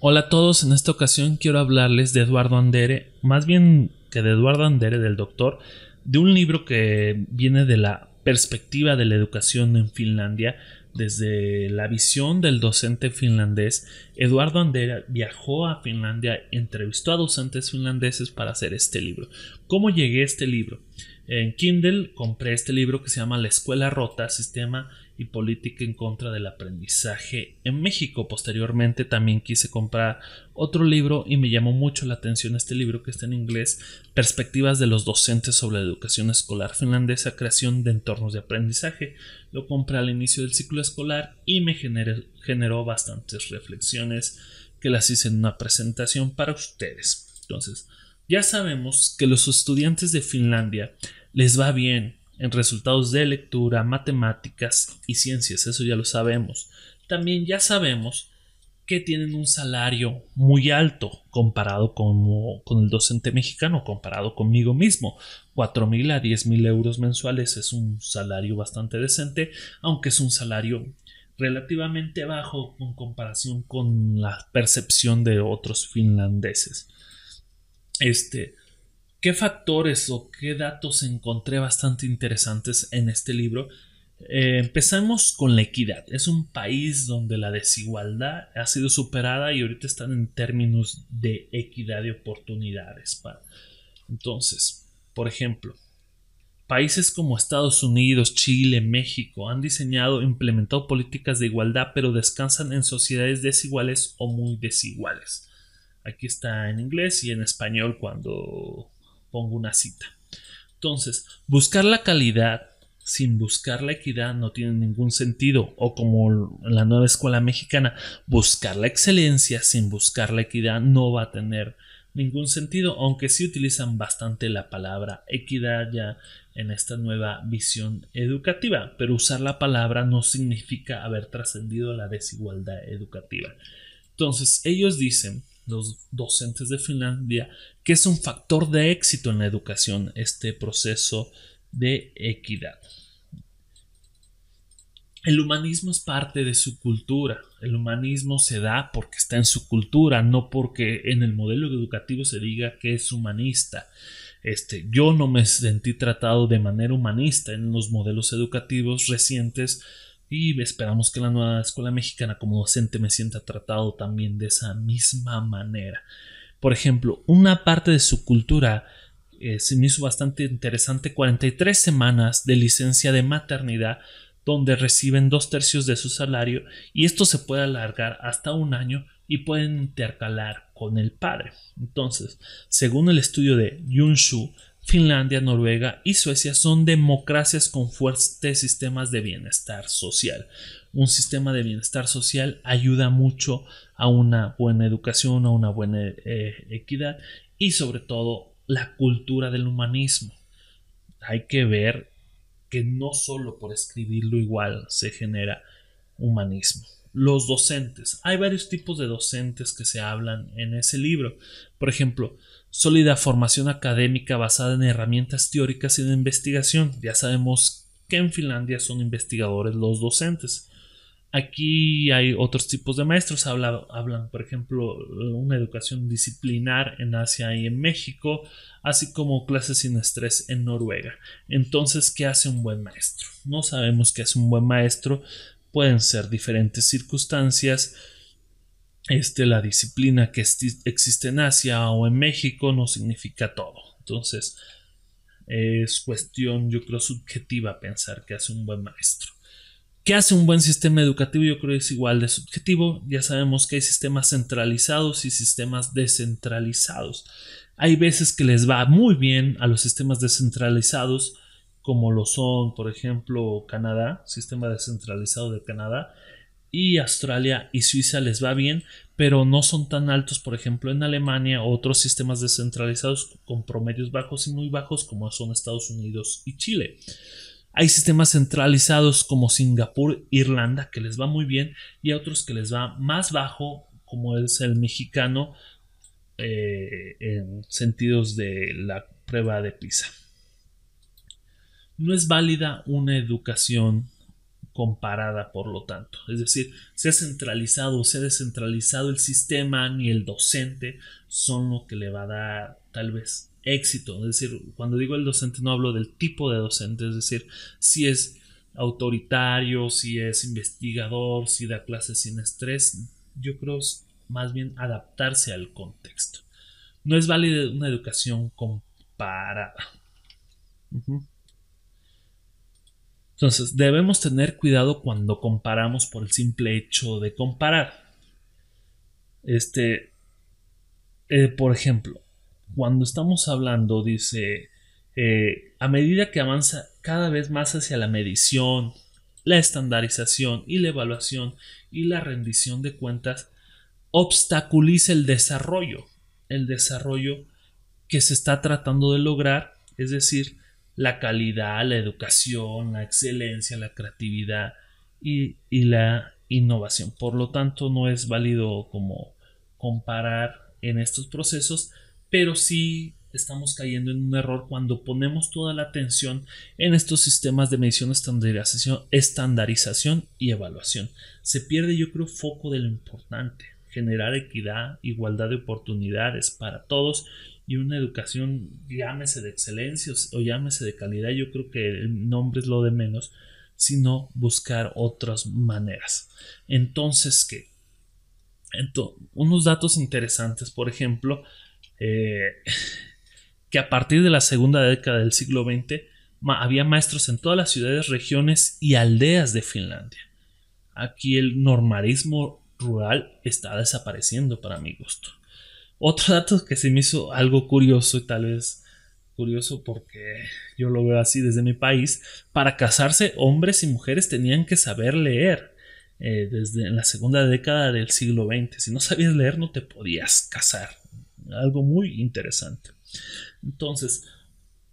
Hola a todos, en esta ocasión quiero hablarles de Eduardo Andere, más bien que de Eduardo Andere, del doctor, de un libro que viene de la perspectiva de la educación en Finlandia, desde la visión del docente finlandés, Eduardo Andere viajó a Finlandia, entrevistó a docentes finlandeses para hacer este libro. ¿Cómo llegué a este libro? En Kindle compré este libro que se llama La Escuela Rota, Sistema y política en contra del aprendizaje en México. Posteriormente también quise comprar otro libro y me llamó mucho la atención este libro que está en inglés, Perspectivas de los docentes sobre la educación escolar finlandesa, creación de entornos de aprendizaje. Lo compré al inicio del ciclo escolar y me generó, generó bastantes reflexiones que las hice en una presentación para ustedes. Entonces, ya sabemos que los estudiantes de Finlandia les va bien en resultados de lectura, matemáticas y ciencias, eso ya lo sabemos. También ya sabemos que tienen un salario muy alto comparado con, el docente mexicano, comparado conmigo mismo. mil a mil euros mensuales es un salario bastante decente, aunque es un salario relativamente bajo en comparación con la percepción de otros finlandeses. Este, ¿Qué factores o qué datos encontré bastante interesantes en este libro? Eh, empezamos con la equidad. Es un país donde la desigualdad ha sido superada y ahorita están en términos de equidad de oportunidades. Entonces, por ejemplo, países como Estados Unidos, Chile, México han diseñado e implementado políticas de igualdad, pero descansan en sociedades desiguales o muy desiguales. Aquí está en inglés y en español cuando pongo una cita. Entonces, buscar la calidad sin buscar la equidad no tiene ningún sentido. O como la nueva escuela mexicana, buscar la excelencia sin buscar la equidad no va a tener ningún sentido, aunque sí utilizan bastante la palabra equidad ya en esta nueva visión educativa, pero usar la palabra no significa haber trascendido la desigualdad educativa. Entonces, ellos dicen los docentes de Finlandia que es un factor de éxito en la educación este proceso de equidad. El humanismo es parte de su cultura. El humanismo se da porque está en su cultura, no porque en el modelo educativo se diga que es humanista. Este, yo no me sentí tratado de manera humanista en los modelos educativos recientes y esperamos que la nueva escuela mexicana como docente me sienta tratado también de esa misma manera. Por ejemplo, una parte de su cultura eh, se me hizo bastante interesante 43 semanas de licencia de maternidad donde reciben dos tercios de su salario y esto se puede alargar hasta un año y pueden intercalar con el padre. Entonces, según el estudio de Yunshu, Finlandia, Noruega y Suecia son democracias con fuertes sistemas de bienestar social. Un sistema de bienestar social ayuda mucho a una buena educación, a una buena eh, equidad y sobre todo la cultura del humanismo. Hay que ver que no solo por escribirlo igual se genera humanismo. Los docentes. Hay varios tipos de docentes que se hablan en ese libro. Por ejemplo, sólida formación académica basada en herramientas teóricas y de investigación. Ya sabemos que en Finlandia son investigadores los docentes. Aquí hay otros tipos de maestros, hablan por ejemplo una educación disciplinar en Asia y en México, así como clases sin estrés en Noruega. Entonces, ¿qué hace un buen maestro? No sabemos qué hace un buen maestro, pueden ser diferentes circunstancias, este, la disciplina que existe en Asia o en México no significa todo. Entonces, es cuestión, yo creo, subjetiva pensar que hace un buen maestro. ¿Qué hace un buen sistema educativo? Yo creo que es igual de subjetivo. Ya sabemos que hay sistemas centralizados y sistemas descentralizados. Hay veces que les va muy bien a los sistemas descentralizados, como lo son, por ejemplo, Canadá, sistema descentralizado de Canadá, y Australia y Suiza les va bien, pero no son tan altos, por ejemplo, en Alemania o otros sistemas descentralizados con promedios bajos y muy bajos como son Estados Unidos y Chile. Hay sistemas centralizados como Singapur, Irlanda, que les va muy bien, y otros que les va más bajo, como es el mexicano, eh, en sentidos de la prueba de PISA. No es válida una educación comparada, por lo tanto. Es decir, se ha centralizado o se ha descentralizado el sistema, ni el docente son lo que le va a dar tal vez éxito. Es decir, cuando digo el docente no hablo del tipo de docente, es decir, si es autoritario, si es investigador, si da clases sin estrés, yo creo más bien adaptarse al contexto. No es válida una educación comparada. Entonces, debemos tener cuidado cuando comparamos por el simple hecho de comparar. Este, eh, por ejemplo, cuando estamos hablando, dice, eh, a medida que avanza cada vez más hacia la medición, la estandarización y la evaluación y la rendición de cuentas, obstaculiza el desarrollo, el desarrollo que se está tratando de lograr, es decir, la calidad, la educación, la excelencia, la creatividad y, la innovación. Por lo tanto, no es válido como comparar en estos procesos, pero sí estamos cayendo en un error cuando ponemos toda la atención en estos sistemas de medición, estandarización, estandarización y evaluación. Se pierde, yo creo, foco de lo importante, generar equidad, igualdad de oportunidades para todos y una educación, llámese de excelencia o llámese de calidad, yo creo que el nombre es lo de menos, sino buscar otras maneras. Entonces, ¿qué? unos datos interesantes, por ejemplo, eh, que a partir de la segunda década del siglo XX había maestros en todas las ciudades, regiones y aldeas de Finlandia. Aquí el normalismo rural está desapareciendo para mi gusto. Otro dato que se me hizo algo curioso y tal vez curioso porque yo lo veo así desde mi país, para casarse hombres y mujeres tenían que saber leer. Eh, desde la segunda década del siglo XX. Si no sabías leer no te podías casar. Algo muy interesante. Entonces,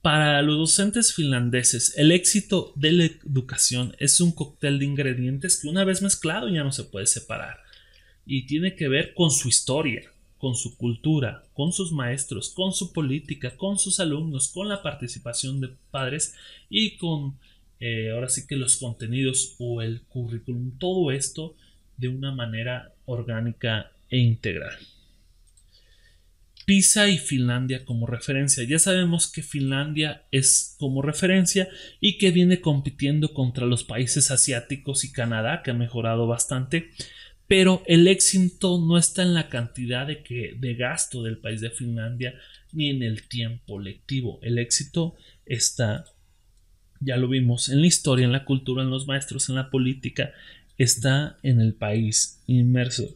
para los docentes finlandeses, el éxito de la educación es un cóctel de ingredientes que una vez mezclado ya no se puede separar. Y tiene que ver con su historia con su cultura, con sus maestros, con su política, con sus alumnos, con la participación de padres y con eh, ahora sí que los contenidos o el currículum, todo esto de una manera orgánica e integral. Pisa y Finlandia como referencia. Ya sabemos que Finlandia es como referencia y que viene compitiendo contra los países asiáticos y Canadá, que ha mejorado bastante pero el éxito no está en la cantidad de, que, de gasto del país de Finlandia ni en el tiempo lectivo. El éxito está, ya lo vimos, en la historia, en la cultura, en los maestros, en la política, está en el país inmerso.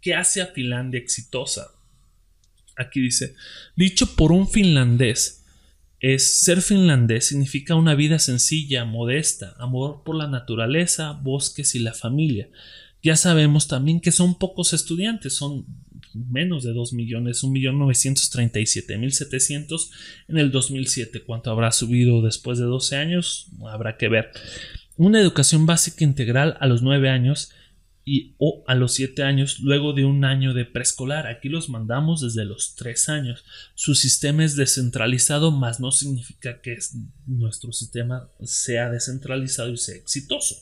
¿Qué hace a Finlandia exitosa? Aquí dice, dicho por un finlandés, ser finlandés significa una vida sencilla, modesta, amor por la naturaleza, bosques y la familia. Ya sabemos también que son pocos estudiantes, son menos de 2 millones, 1.937.700 en el 2007. ¿Cuánto habrá subido después de 12 años? Habrá que ver. Una educación básica integral a los 9 años y o a los 7 años luego de un año de preescolar. Aquí los mandamos desde los 3 años. Su sistema es descentralizado, más no significa que nuestro sistema sea descentralizado y sea exitoso.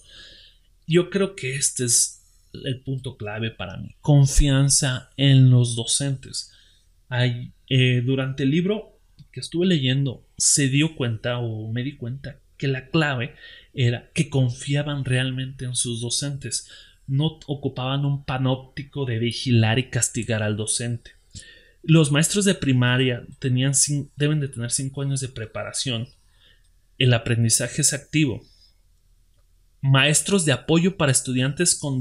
Yo creo que este es el punto clave para mí. Confianza en los docentes. Hay, eh, durante el libro que estuve leyendo, se dio cuenta o me di cuenta que la clave era que confiaban realmente en sus docentes no ocupaban un panóptico de vigilar y castigar al docente. Los maestros de primaria tenían, deben de tener cinco años de preparación. El aprendizaje es activo. Maestros de apoyo para estudiantes con,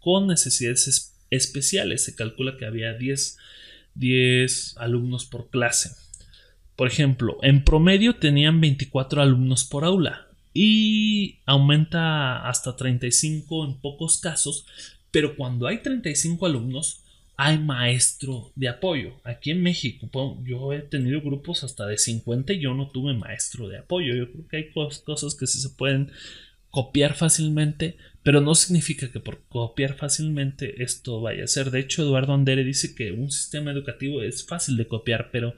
con necesidades especiales. Se calcula que había 10, 10 alumnos por clase. Por ejemplo, en promedio tenían 24 alumnos por aula y aumenta hasta 35 en pocos casos, pero cuando hay 35 alumnos hay maestro de apoyo. Aquí en México pues, yo he tenido grupos hasta de 50 y yo no tuve maestro de apoyo. Yo creo que hay cosas que sí se pueden copiar fácilmente, pero no significa que por copiar fácilmente esto vaya a ser. De hecho, Eduardo Andere dice que un sistema educativo es fácil de copiar, pero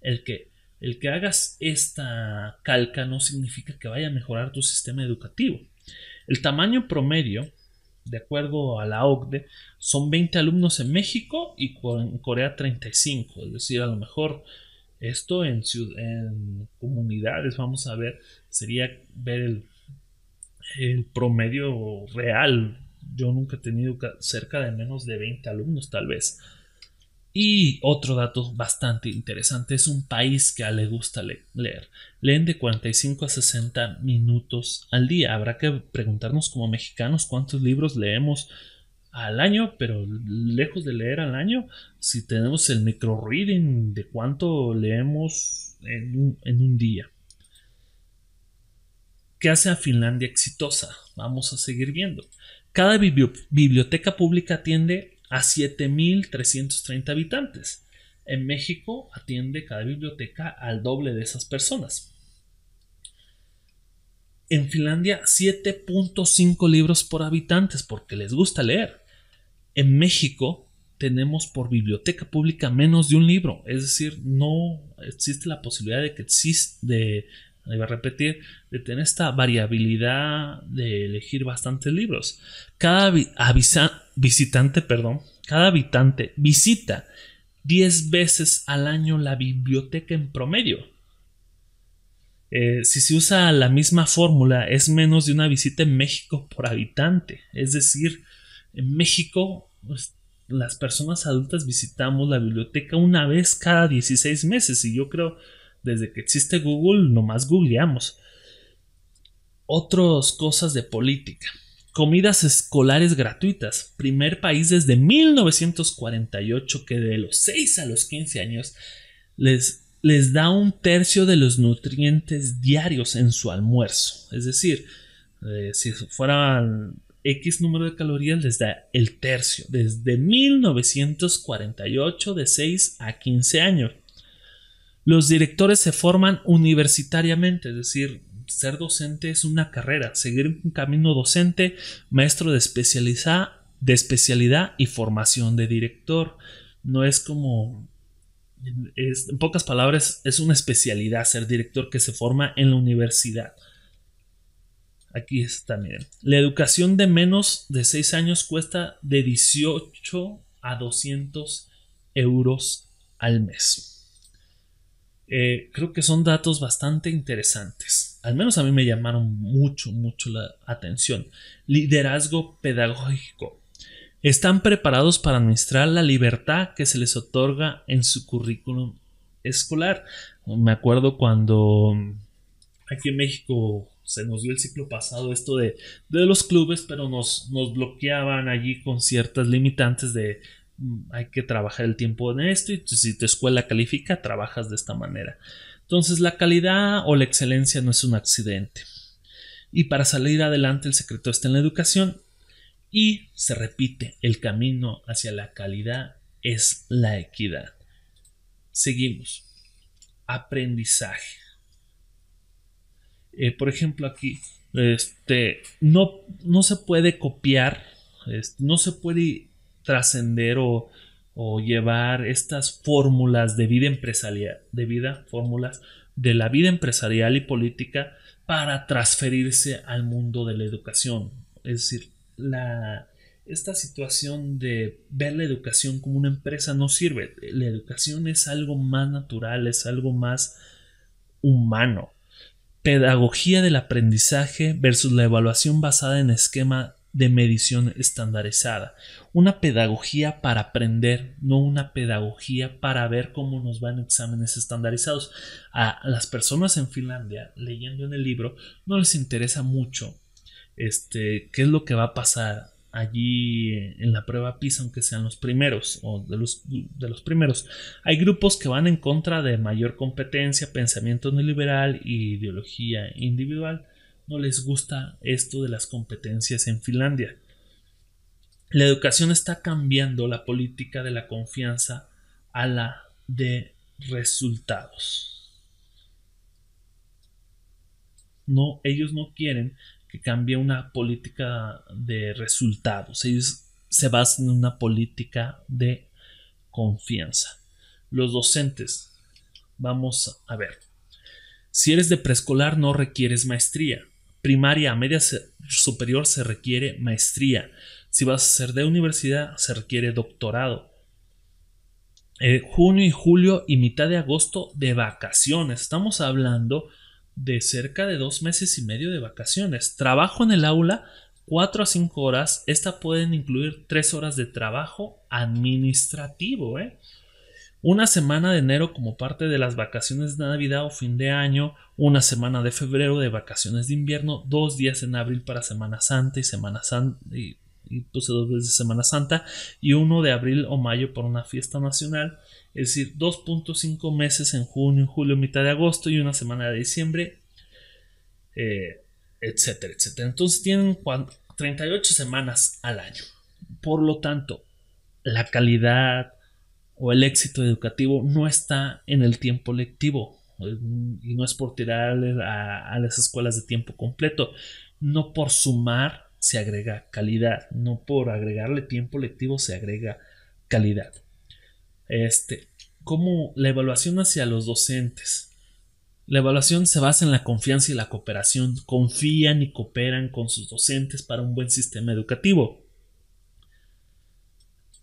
el que el que hagas esta calca no significa que vaya a mejorar tu sistema educativo. El tamaño promedio, de acuerdo a la OCDE, son 20 alumnos en México y en Corea 35. Es decir, a lo mejor esto en, comunidades, vamos a ver, sería ver el, el promedio real. Yo nunca he tenido cerca de menos de 20 alumnos, tal vez. Y otro dato bastante interesante, es un país que a le gusta leer. Leen de 45 a 60 minutos al día. Habrá que preguntarnos como mexicanos cuántos libros leemos al año, pero lejos de leer al año, si tenemos el micro reading de cuánto leemos en un, en un día. ¿Qué hace a Finlandia exitosa? Vamos a seguir viendo. Cada biblioteca pública atiende a 7.330 habitantes. En México atiende cada biblioteca al doble de esas personas. En Finlandia 7.5 libros por habitantes porque les gusta leer. En México tenemos por biblioteca pública menos de un libro, es decir, no existe la posibilidad de que existe, de, iba a repetir, de tener esta variabilidad de elegir bastantes libros. Cada avisante visitante, perdón, cada habitante visita 10 veces al año la biblioteca en promedio. Eh, si se usa la misma fórmula, es menos de una visita en México por habitante. Es decir, en México pues, las personas adultas visitamos la biblioteca una vez cada 16 meses y yo creo desde que existe Google nomás googleamos. Otras cosas de política comidas escolares gratuitas, primer país desde 1948 que de los 6 a los 15 años les, les da un tercio de los nutrientes diarios en su almuerzo. Es decir, eh, si fueran X número de calorías les da el tercio, desde 1948 de 6 a 15 años. Los directores se forman universitariamente, es decir, ser docente es una carrera, seguir un camino docente, maestro de, de especialidad y formación de director. No es como, en pocas palabras, es una especialidad ser director que se forma en la universidad. Aquí está, miren. La educación de menos de 6 años cuesta de 18 a 200 euros al mes. Eh, creo que son datos bastante interesantes al menos a mí me llamaron mucho, mucho la atención. Liderazgo pedagógico. Están preparados para administrar la libertad que se les otorga en su currículum escolar. Me acuerdo cuando aquí en México se nos dio el ciclo pasado esto de, los clubes, pero nos, nos bloqueaban allí con ciertas limitantes de mm, hay que trabajar el tiempo en esto y si tu escuela califica, trabajas de esta manera. Entonces la calidad o la excelencia no es un accidente. Y para salir adelante el secreto está en la educación y se repite, el camino hacia la calidad es la equidad. Seguimos. Aprendizaje. Eh, por ejemplo, aquí este, no, no se puede copiar, este, no se puede trascender o o llevar estas fórmulas de vida empresarial, de vida, fórmulas de la vida empresarial y política para transferirse al mundo de la educación. Es decir, la, esta situación de ver la educación como una empresa no sirve. La educación es algo más natural, es algo más humano. Pedagogía del aprendizaje versus la evaluación basada en esquema de medición estandarizada, una pedagogía para aprender, no una pedagogía para ver cómo nos van exámenes estandarizados. A las personas en Finlandia, leyendo en el libro, no les interesa mucho este, qué es lo que va a pasar allí en la prueba PISA, aunque sean los primeros o de los, de los primeros. Hay grupos que van en contra de mayor competencia, pensamiento neoliberal y ideología individual no les gusta esto de las competencias en Finlandia. La educación está cambiando la política de la confianza a la de resultados. No, ellos no quieren que cambie una política de resultados. Ellos se basan en una política de confianza. Los docentes, vamos a ver. Si eres de preescolar no requieres maestría primaria a media superior se requiere maestría. Si vas a ser de universidad, se requiere doctorado. Eh, junio y julio y mitad de agosto de vacaciones. Estamos hablando de cerca de dos meses y medio de vacaciones. Trabajo en el aula, cuatro a cinco horas. Esta pueden incluir tres horas de trabajo administrativo. ¿eh? una semana de enero como parte de las vacaciones de Navidad o fin de año, una semana de febrero de vacaciones de invierno, dos días en abril para Semana Santa y Semana Santa y, y pues, dos veces Semana Santa y uno de abril o mayo por una fiesta nacional, es decir, 2.5 meses en junio, julio, mitad de agosto y una semana de diciembre, eh, etcétera, etcétera. Entonces tienen 38 semanas al año. Por lo tanto, la calidad, o el éxito educativo no está en el tiempo lectivo. Y no es por tirarle a, las escuelas de tiempo completo, no por sumar se agrega calidad, no por agregarle tiempo lectivo se agrega calidad. Este, como la evaluación hacia los docentes. La evaluación se basa en la confianza y la cooperación. Confían y cooperan con sus docentes para un buen sistema educativo.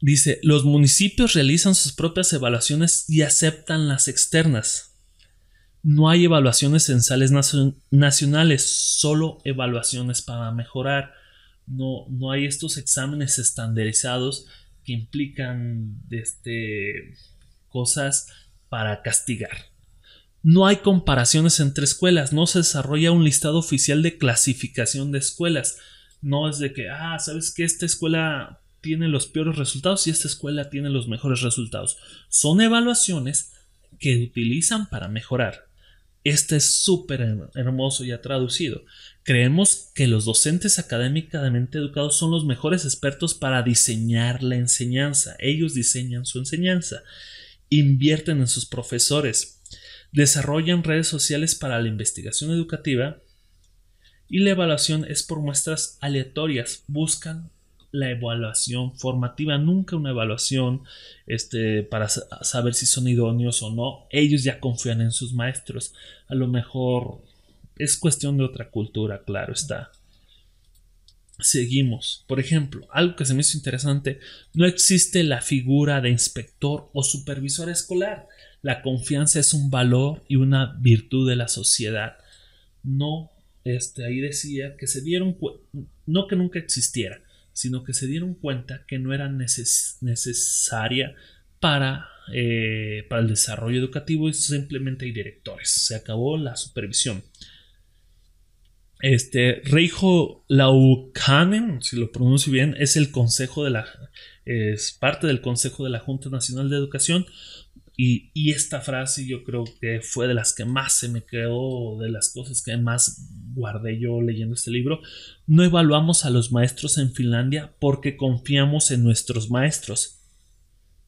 Dice, los municipios realizan sus propias evaluaciones y aceptan las externas. No hay evaluaciones censales nacionales, solo evaluaciones para mejorar. No, no hay estos exámenes estandarizados que implican este, cosas para castigar. No hay comparaciones entre escuelas, no se desarrolla un listado oficial de clasificación de escuelas. No es de que, ah, sabes que esta escuela tiene los peores resultados y esta escuela tiene los mejores resultados. Son evaluaciones que utilizan para mejorar. Este es súper hermoso ha traducido. Creemos que los docentes académicamente educados son los mejores expertos para diseñar la enseñanza. Ellos diseñan su enseñanza, invierten en sus profesores, desarrollan redes sociales para la investigación educativa y la evaluación es por muestras aleatorias. Buscan la evaluación formativa, nunca una evaluación este, para saber si son idóneos o no. Ellos ya confían en sus maestros. A lo mejor es cuestión de otra cultura, claro está. Seguimos. Por ejemplo, algo que se me hizo interesante, no existe la figura de inspector o supervisor escolar. La confianza es un valor y una virtud de la sociedad. No, este, ahí decía que se dieron, no que nunca existiera, sino que se dieron cuenta que no era necesaria para, eh, para el desarrollo educativo y simplemente hay directores. Se acabó la supervisión. Este, Reijo Laukanen, si lo pronuncio bien, es el consejo de la, es parte del Consejo de la Junta Nacional de Educación, y, esta frase yo creo que fue de las que más se me quedó, de las cosas que más guardé yo leyendo este libro. No evaluamos a los maestros en Finlandia porque confiamos en nuestros maestros,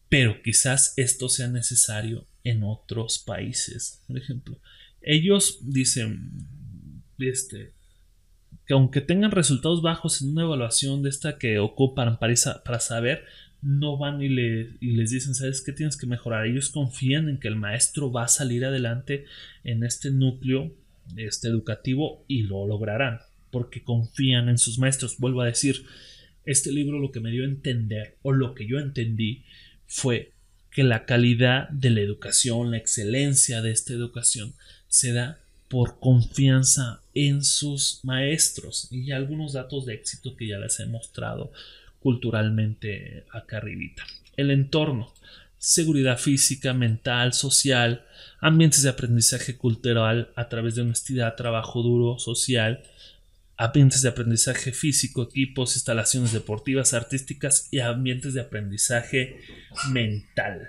pero quizás esto sea necesario en otros países. Por ejemplo, ellos dicen este, que aunque tengan resultados bajos en una evaluación de esta que ocupan para, para saber, no van y, y, les dicen, ¿sabes qué tienes que mejorar? Ellos confían en que el maestro va a salir adelante en este núcleo este, educativo y lo lograrán, porque confían en sus maestros. Vuelvo a decir, este libro lo que me dio a entender, o lo que yo entendí, fue que la calidad de la educación, la excelencia de esta educación, se da por confianza en sus maestros y algunos datos de éxito que ya les he mostrado culturalmente acá arribita. El entorno, seguridad física, mental, social, ambientes de aprendizaje cultural a través de honestidad, trabajo duro, social, ambientes de aprendizaje físico, equipos, instalaciones deportivas, artísticas y ambientes de aprendizaje mental.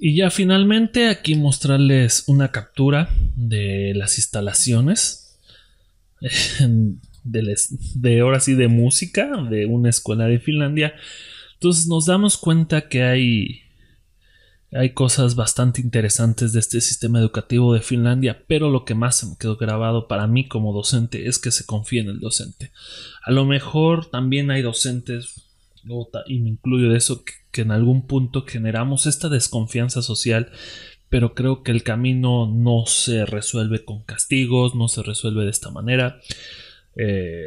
Y ya finalmente aquí mostrarles una captura de las instalaciones. de, horas y de música de una escuela de Finlandia. Entonces nos damos cuenta que hay, hay cosas bastante interesantes de este sistema educativo de Finlandia, pero lo que más se me quedó grabado para mí como docente es que se confía en el docente. A lo mejor también hay docentes, y me incluyo de eso, que en algún punto generamos esta desconfianza social pero creo que el camino no se resuelve con castigos, no se resuelve de esta manera. Eh,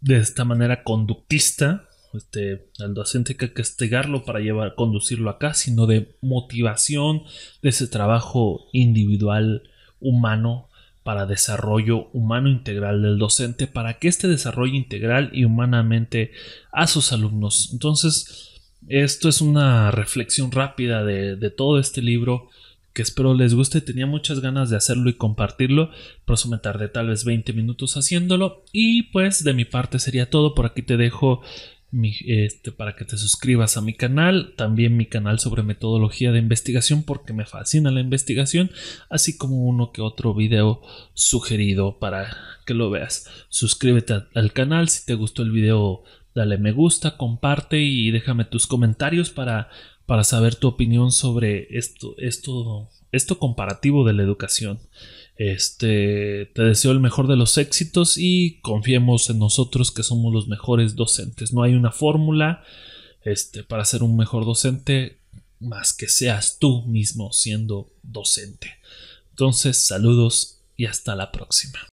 de esta manera conductista. Este, al docente que castigarlo para llevar, conducirlo acá, sino de motivación de ese trabajo individual humano para desarrollo humano integral del docente, para que este desarrollo integral y humanamente a sus alumnos. Entonces, esto es una reflexión rápida de, de todo este libro que espero les guste. Tenía muchas ganas de hacerlo y compartirlo, por eso me tardé tal vez 20 minutos haciéndolo. Y pues de mi parte sería todo. Por aquí te dejo mi, este, para que te suscribas a mi canal, también mi canal sobre metodología de investigación porque me fascina la investigación, así como uno que otro video sugerido para que lo veas. Suscríbete al canal si te gustó el video. Dale me gusta, comparte y déjame tus comentarios para para saber tu opinión sobre esto, esto, esto comparativo de la educación. Este, te deseo el mejor de los éxitos y confiemos en nosotros que somos los mejores docentes. No hay una fórmula este, para ser un mejor docente más que seas tú mismo siendo docente. Entonces, saludos y hasta la próxima.